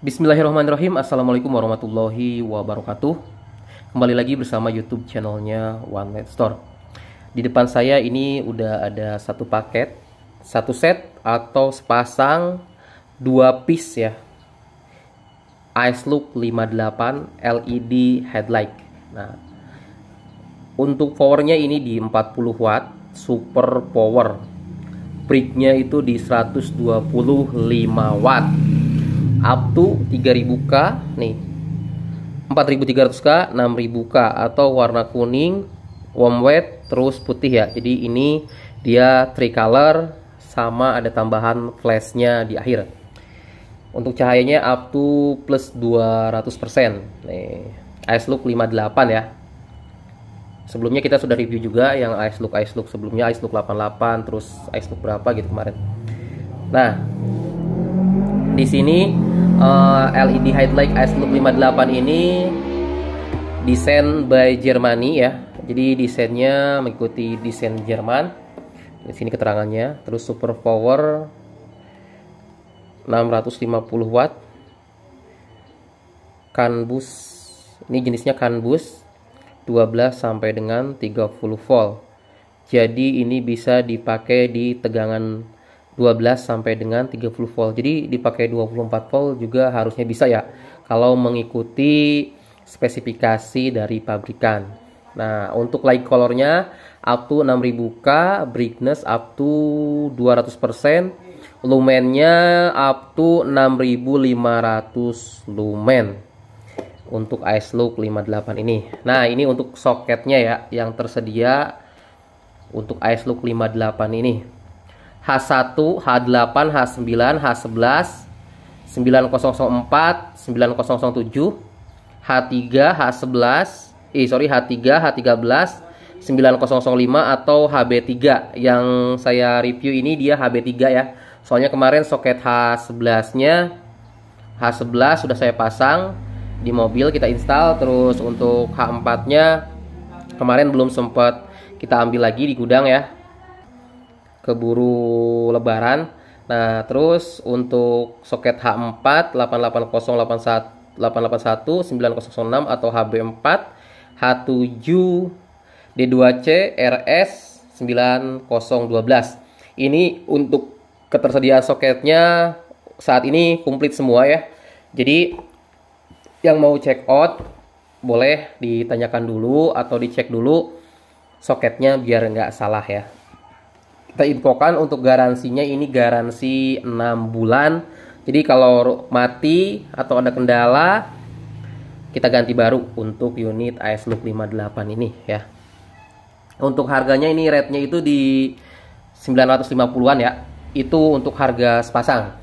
Bismillahirrahmanirrahim Assalamualaikum warahmatullahi wabarakatuh Kembali lagi bersama youtube channelnya One Light Store Di depan saya ini udah ada satu paket Satu set atau sepasang Dua piece ya Ice Look 58 LED headlight Nah Untuk powernya ini di 40 watt Super power Brightnya itu di 125 watt up to 3000K nih 4300K 6000K atau warna kuning warm wet terus putih ya jadi ini dia tricolor sama ada tambahan flashnya di akhir untuk cahayanya up to plus 200% nih ice look 58 ya sebelumnya kita sudah review juga yang ice look ice look sebelumnya ice look 88 terus ice look berapa gitu kemarin nah di sini uh, eh, LED headlight Ice Loop 58 ini desain by Germany ya. Jadi desainnya mengikuti desain Jerman. Di sini keterangannya, terus super power 650 watt. Kanbus ini jenisnya kanbus 12 sampai dengan 30 volt. Jadi ini bisa dipakai di tegangan 12 sampai dengan 30 volt. Jadi dipakai 24 volt juga harusnya bisa ya kalau mengikuti spesifikasi dari pabrikan. Nah, untuk light colornya up to 6000K, brightness up to 200%, lumennya up to 6500 lumen untuk ice look 58 ini. Nah, ini untuk soketnya ya yang tersedia untuk ice look 58 ini. H1, H8, H9, H11, 9004, 9007, H3, H11, eh sorry H3, H13, 9005 atau HB3 yang saya review ini dia HB3 ya. Soalnya kemarin soket H11-nya H11 sudah saya pasang di mobil kita install terus untuk H4-nya kemarin belum sempat kita ambil lagi di gudang ya keburu lebaran. Nah, terus untuk soket H4 88081 881 9006 atau HB4 H7 D2C RS 9012. Ini untuk ketersediaan soketnya saat ini komplit semua ya. Jadi yang mau check out boleh ditanyakan dulu atau dicek dulu soketnya biar nggak salah ya kita infokan untuk garansinya ini garansi 6 bulan. Jadi kalau mati atau ada kendala kita ganti baru untuk unit AS Look 58 ini ya. Untuk harganya ini rate-nya itu di 950-an ya. Itu untuk harga sepasang.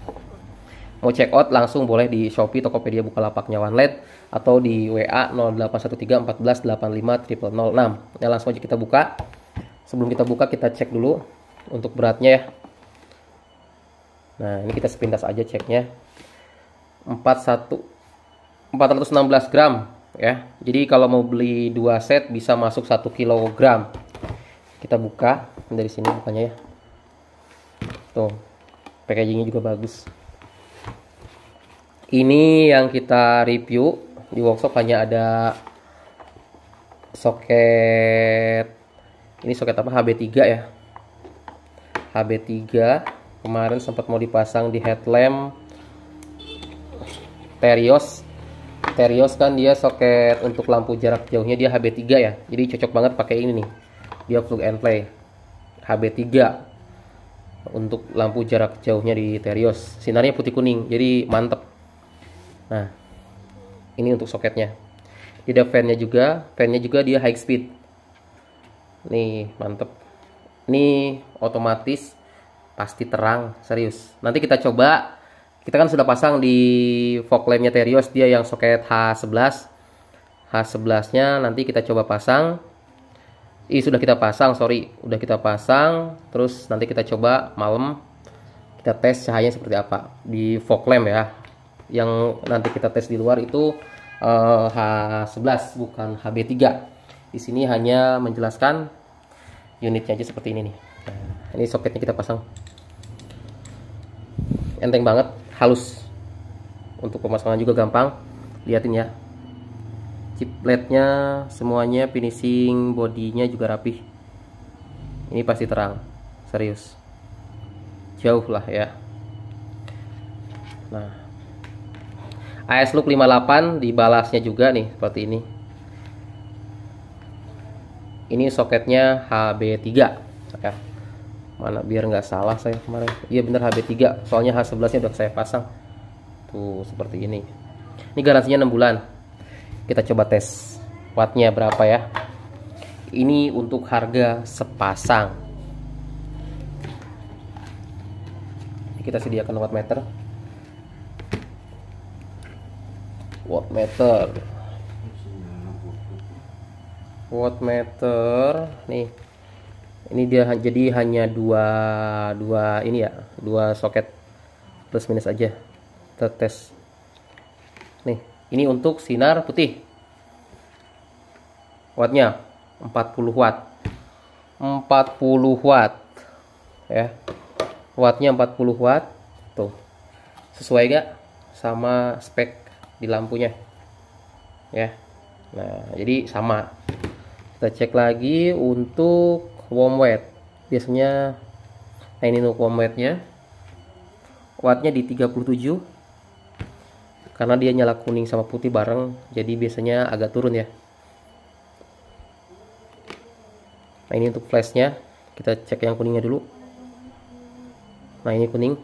Mau check out langsung boleh di Shopee, Tokopedia, Bukalapaknya OneLed atau di WA 0813 14 85 0006. langsung aja kita buka. Sebelum kita buka kita cek dulu untuk beratnya ya nah ini kita sepintas aja ceknya 41 416 gram ya jadi kalau mau beli dua set bisa masuk 1 kilogram kita buka dari sini bukanya ya tuh packagingnya juga bagus ini yang kita review di workshop hanya ada soket ini soket apa HB3 ya HB3 kemarin sempat mau dipasang di headlamp Terios Terios kan dia soket untuk lampu jarak jauhnya dia HB3 ya jadi cocok banget pakai ini nih dia plug and play HB3 untuk lampu jarak jauhnya di Terios sinarnya putih kuning jadi mantep nah ini untuk soketnya tidak ada fan-nya juga fan-nya juga dia high speed nih mantep ini otomatis pasti terang serius nanti kita coba kita kan sudah pasang di fog lampnya Terios dia yang soket H11 H11 nya nanti kita coba pasang Ih, sudah kita pasang sorry udah kita pasang terus nanti kita coba malam kita tes cahayanya seperti apa di fog lamp ya yang nanti kita tes di luar itu uh, eh, H11 bukan HB3 di sini hanya menjelaskan unitnya aja seperti ini nih ini soketnya kita pasang enteng banget halus untuk pemasangan juga gampang liatin ya chipletnya semuanya finishing bodinya juga rapih ini pasti terang serius jauh lah ya nah AS Look 58 dibalasnya juga nih seperti ini ini soketnya HB3 ya mana biar nggak salah saya kemarin iya bener HB3 soalnya H11 nya udah saya pasang tuh seperti ini ini garansinya 6 bulan kita coba tes wattnya berapa ya ini untuk harga sepasang kita sediakan watt meter watt meter watt meter nih ini dia jadi hanya dua dua ini ya dua soket plus minus aja kita nih ini untuk sinar putih wattnya 40 watt 40 watt ya wattnya 40 watt tuh sesuai gak sama spek di lampunya ya nah jadi sama kita cek lagi untuk warm weight biasanya nah ini untuk warm nya, wattnya di 37 karena dia nyala kuning sama putih bareng jadi biasanya agak turun ya nah ini untuk flash nya kita cek yang kuningnya dulu nah ini kuning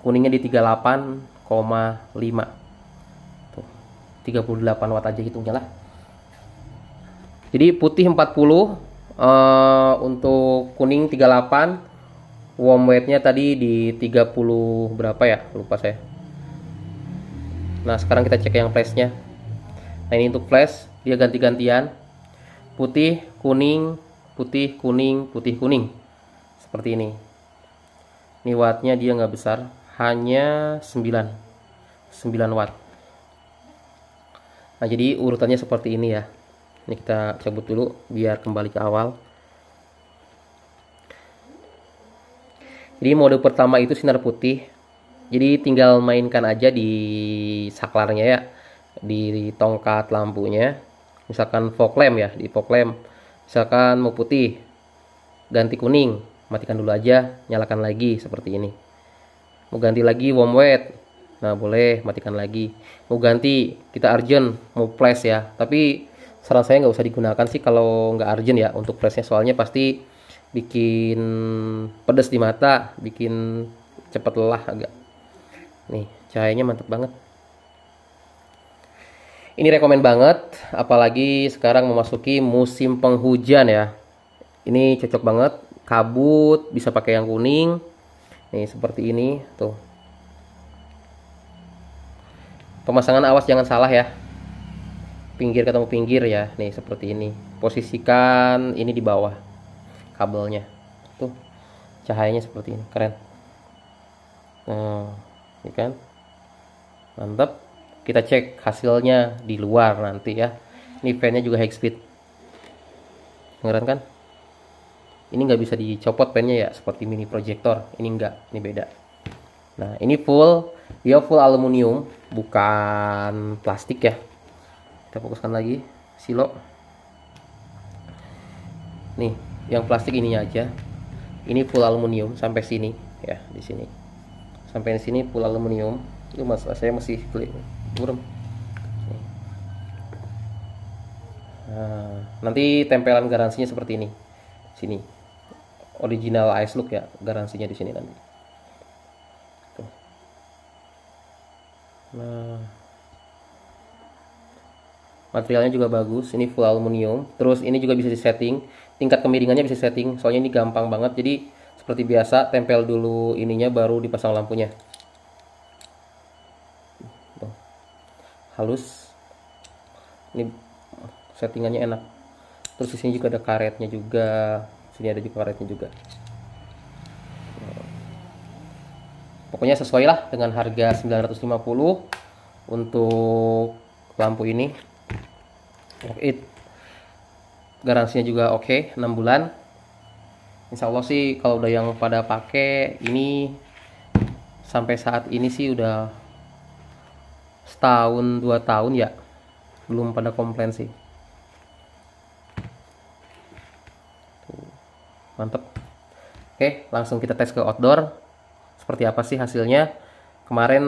kuningnya di 38,5 tuh 38 watt aja hitungnya lah jadi putih 40 uh, eh, untuk kuning 38 warm weight-nya tadi di 30 berapa ya? Lupa saya. Nah, sekarang kita cek yang flash-nya. Nah, ini untuk flash dia ganti-gantian. Putih, kuning, putih, kuning, putih, kuning. Seperti ini. Ini watt-nya dia nggak besar, hanya 9. 9 watt. Nah, jadi urutannya seperti ini ya ini kita cabut dulu biar kembali ke awal jadi mode pertama itu sinar putih jadi tinggal mainkan aja di saklarnya ya di tongkat lampunya misalkan fog lamp ya di fog lamp misalkan mau putih ganti kuning matikan dulu aja nyalakan lagi seperti ini mau ganti lagi warm wet nah boleh matikan lagi mau ganti kita urgent mau flash ya tapi saran saya nggak usah digunakan sih kalau nggak urgent ya untuk pressnya soalnya pasti bikin pedes di mata bikin cepet lelah agak nih cahayanya mantep banget ini rekomen banget apalagi sekarang memasuki musim penghujan ya ini cocok banget kabut bisa pakai yang kuning nih seperti ini tuh pemasangan awas jangan salah ya pinggir ketemu pinggir ya nih seperti ini posisikan ini di bawah kabelnya tuh cahayanya seperti ini keren nah ini kan mantap kita cek hasilnya di luar nanti ya ini pennya juga high speed ngeran kan ini nggak bisa dicopot pennya ya seperti mini projector ini enggak ini beda nah ini full dia full aluminium bukan plastik ya kita fokuskan lagi silo nih yang plastik ininya aja ini full aluminium sampai sini ya di sini sampai di sini full aluminium itu mas saya masih burem nah, nanti tempelan garansinya seperti ini sini original ice look ya garansinya di sini nanti Tuh. nah materialnya juga bagus ini full aluminium terus ini juga bisa disetting tingkat kemiringannya bisa setting soalnya ini gampang banget jadi seperti biasa tempel dulu ininya baru dipasang lampunya halus ini settingannya enak terus di sini juga ada karetnya juga sini ada juga karetnya juga pokoknya sesuai lah dengan harga 950 untuk lampu ini worth it garansinya juga oke okay, 6 bulan Insya Allah sih kalau udah yang pada pakai ini sampai saat ini sih udah setahun dua tahun ya belum pada komplain sih mantep oke langsung kita tes ke outdoor seperti apa sih hasilnya kemarin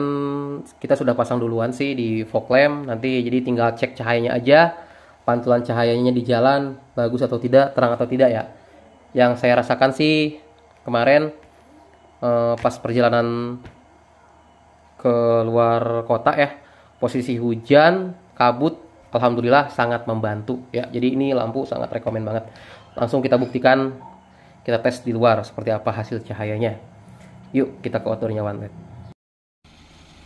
kita sudah pasang duluan sih di fog lamp nanti jadi tinggal cek cahayanya aja pantulan cahayanya di jalan bagus atau tidak, terang atau tidak ya. Yang saya rasakan sih kemarin eh, pas perjalanan ke luar kota ya, posisi hujan, kabut, alhamdulillah sangat membantu ya. Jadi ini lampu sangat rekomend banget. Langsung kita buktikan, kita tes di luar seperti apa hasil cahayanya. Yuk kita ke outdoornya one LED.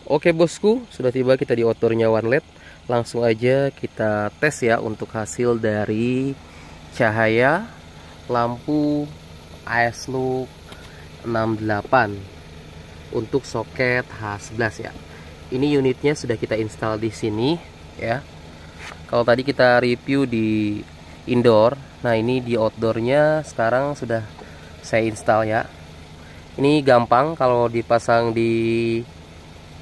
Oke bosku, sudah tiba kita di outdoornya one LED langsung aja kita tes ya untuk hasil dari cahaya lampu enam 68 untuk soket H11 ya ini unitnya sudah kita install di sini ya kalau tadi kita review di indoor nah ini di outdoornya sekarang sudah saya install ya ini gampang kalau dipasang di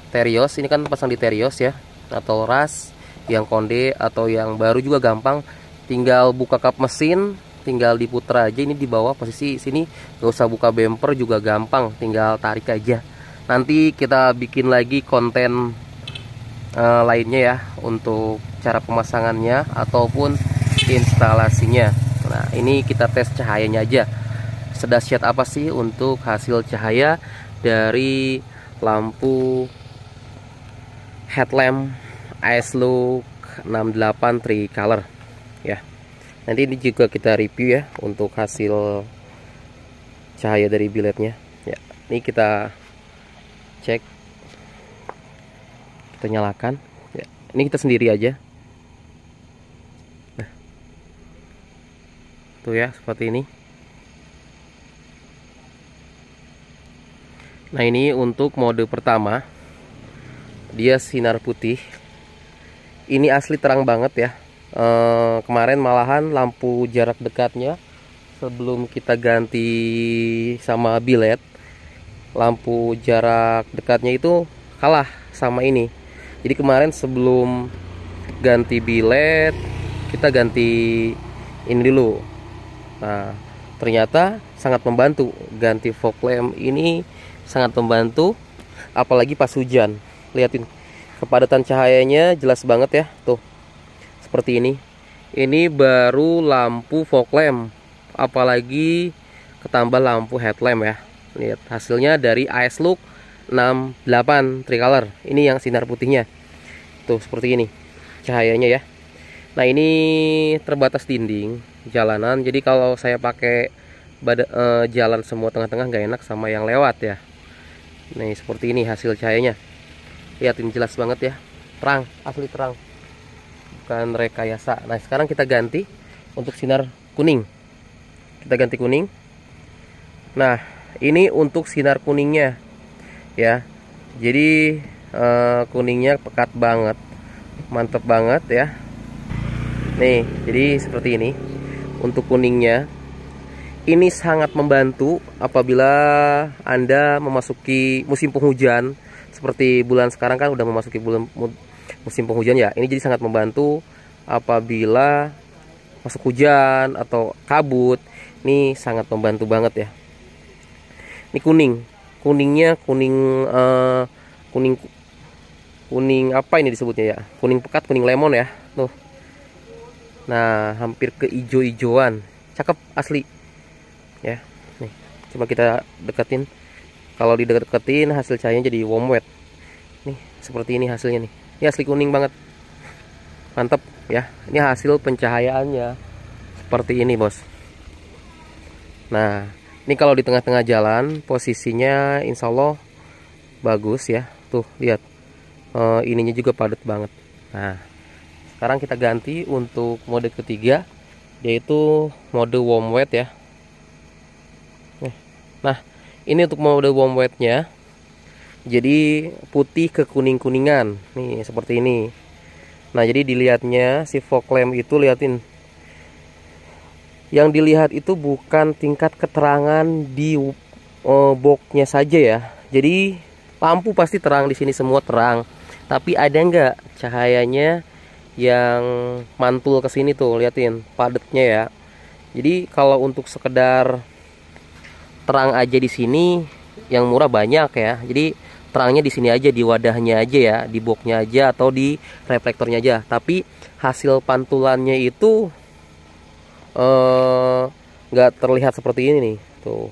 terios ini kan pasang di terios ya atau ras yang konde atau yang baru juga gampang tinggal buka kap mesin tinggal diputar aja ini di bawah posisi sini gak usah buka bumper juga gampang tinggal tarik aja nanti kita bikin lagi konten uh, lainnya ya untuk cara pemasangannya ataupun instalasinya nah ini kita tes cahayanya aja Sedasiat apa sih untuk hasil cahaya dari lampu headlamp Ice Look 68 tricolor ya nanti ini juga kita review ya untuk hasil cahaya dari biletnya ya ini kita cek kita nyalakan ya ini kita sendiri aja nah tuh ya seperti ini nah ini untuk mode pertama dia sinar putih ini asli terang banget ya e, kemarin malahan lampu jarak dekatnya sebelum kita ganti sama bilet lampu jarak dekatnya itu kalah sama ini jadi kemarin sebelum ganti bilet kita ganti ini dulu nah ternyata sangat membantu ganti fog lamp ini sangat membantu apalagi pas hujan liatin kepadatan cahayanya jelas banget ya tuh seperti ini ini baru lampu fog lamp apalagi ketambah lampu headlamp ya lihat hasilnya dari AS Look 68 tricolor ini yang sinar putihnya tuh seperti ini cahayanya ya nah ini terbatas dinding jalanan jadi kalau saya pakai bada, e, eh, jalan semua tengah-tengah nggak enak sama yang lewat ya nih seperti ini hasil cahayanya ini jelas banget ya terang asli terang bukan rekayasa nah sekarang kita ganti untuk sinar kuning kita ganti kuning nah ini untuk sinar kuningnya ya jadi eh, kuningnya pekat banget mantep banget ya nih jadi seperti ini untuk kuningnya ini sangat membantu apabila Anda memasuki musim penghujan seperti bulan sekarang kan udah memasuki bulan musim penghujan ya. Ini jadi sangat membantu apabila masuk hujan atau kabut. Ini sangat membantu banget ya. Ini kuning. Kuningnya kuning uh, kuning kuning apa ini disebutnya ya? Kuning pekat, kuning lemon ya. Tuh. Nah, hampir ke ijo-ijoan. Cakep asli. Ya. Nih, coba kita deketin kalau dideketin hasil cahayanya jadi warm wet nih seperti ini hasilnya nih ini asli kuning banget mantap ya ini hasil pencahayaannya seperti ini bos nah ini kalau di tengah-tengah jalan posisinya insya Allah bagus ya tuh lihat e, ininya juga padat banget nah sekarang kita ganti untuk mode ketiga yaitu mode warm wet ya nah ini untuk mode warm white-nya jadi putih ke kuning-kuningan nih seperti ini nah jadi dilihatnya si fog lamp itu liatin yang dilihat itu bukan tingkat keterangan di uh, boxnya saja ya jadi lampu pasti terang di sini semua terang tapi ada nggak cahayanya yang mantul ke sini tuh liatin padetnya ya jadi kalau untuk sekedar terang aja di sini yang murah banyak ya jadi terangnya di sini aja di wadahnya aja ya di boxnya aja atau di reflektornya aja tapi hasil pantulannya itu eh, nggak uh, terlihat seperti ini nih tuh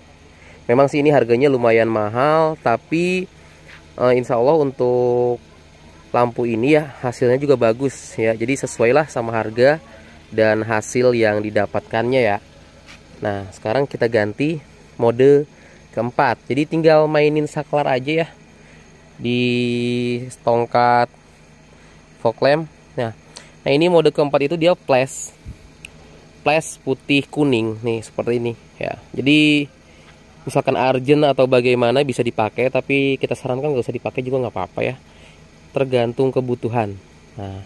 memang sih ini harganya lumayan mahal tapi uh, insya Allah untuk lampu ini ya hasilnya juga bagus ya jadi sesuailah sama harga dan hasil yang didapatkannya ya nah sekarang kita ganti mode keempat jadi tinggal mainin saklar aja ya di tongkat fog lamp nah nah ini mode keempat itu dia flash flash putih kuning nih seperti ini ya jadi misalkan urgent atau bagaimana bisa dipakai tapi kita sarankan nggak usah dipakai juga nggak apa-apa ya tergantung kebutuhan nah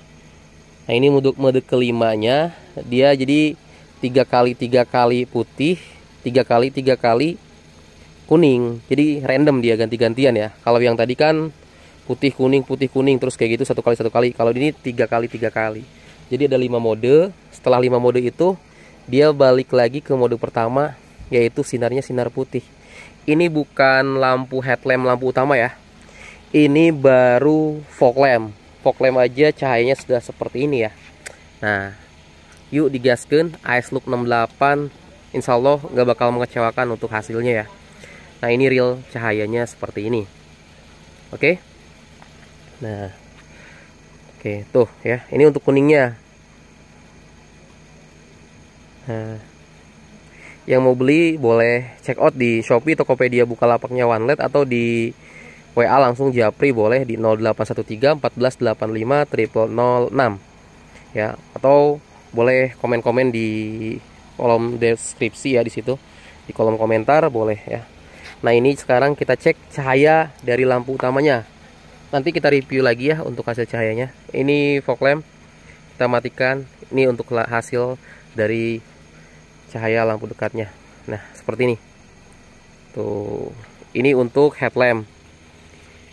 nah ini mode mode kelimanya dia jadi tiga kali tiga kali putih tiga kali tiga kali kuning jadi random dia ganti-gantian ya kalau yang tadi kan putih kuning putih kuning terus kayak gitu satu kali satu kali kalau ini tiga kali tiga kali jadi ada lima mode setelah lima mode itu dia balik lagi ke mode pertama yaitu sinarnya sinar putih ini bukan lampu headlamp lampu utama ya ini baru fog lamp fog lamp aja cahayanya sudah seperti ini ya nah yuk digaskan ice look 68 insya Allah nggak bakal mengecewakan untuk hasilnya ya nah ini real cahayanya seperti ini oke okay? nah oke okay, tuh ya ini untuk kuningnya nah yang mau beli boleh check out di Shopee, Tokopedia, Bukalapaknya OneLed atau di WA langsung Japri boleh di 0813 1485 0006 ya atau boleh komen-komen di kolom deskripsi ya di situ di kolom komentar boleh ya nah ini sekarang kita cek cahaya dari lampu utamanya nanti kita review lagi ya untuk hasil cahayanya ini fog lamp kita matikan ini untuk hasil dari cahaya lampu dekatnya nah seperti ini tuh ini untuk headlamp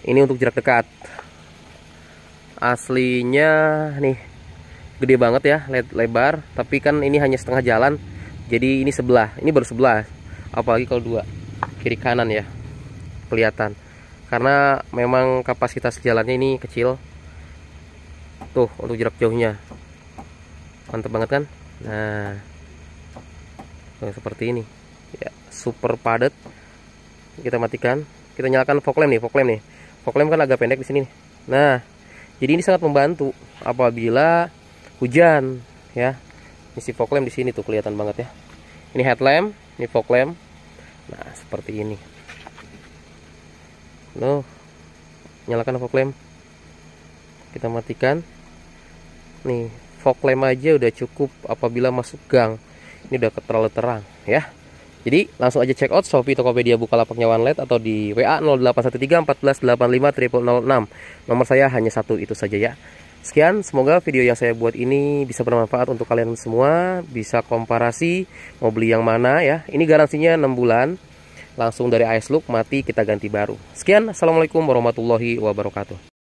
ini untuk jarak dekat aslinya nih gede banget ya lebar tapi kan ini hanya setengah jalan jadi ini sebelah ini baru sebelah apalagi kalau dua kiri kanan ya kelihatan karena memang kapasitas jalannya ini kecil tuh untuk jarak jauhnya mantep banget kan nah tuh, seperti ini ya super padat kita matikan kita nyalakan fog lamp nih fog lamp nih fog lamp kan agak pendek di sini nih. nah jadi ini sangat membantu apabila hujan ya ini fog lamp di sini tuh kelihatan banget ya ini headlamp ini fog lamp nah seperti ini loh nyalakan fog lamp kita matikan nih fog lamp aja udah cukup apabila masuk gang ini udah terlalu terang ya jadi langsung aja check out Shopee Tokopedia buka One LED atau di WA 0813 Nomor saya hanya satu itu saja ya. Sekian, semoga video yang saya buat ini bisa bermanfaat untuk kalian semua, bisa komparasi mau beli yang mana ya. Ini garansinya 6 bulan. Langsung dari ice look mati kita ganti baru. Sekian, Assalamualaikum warahmatullahi wabarakatuh.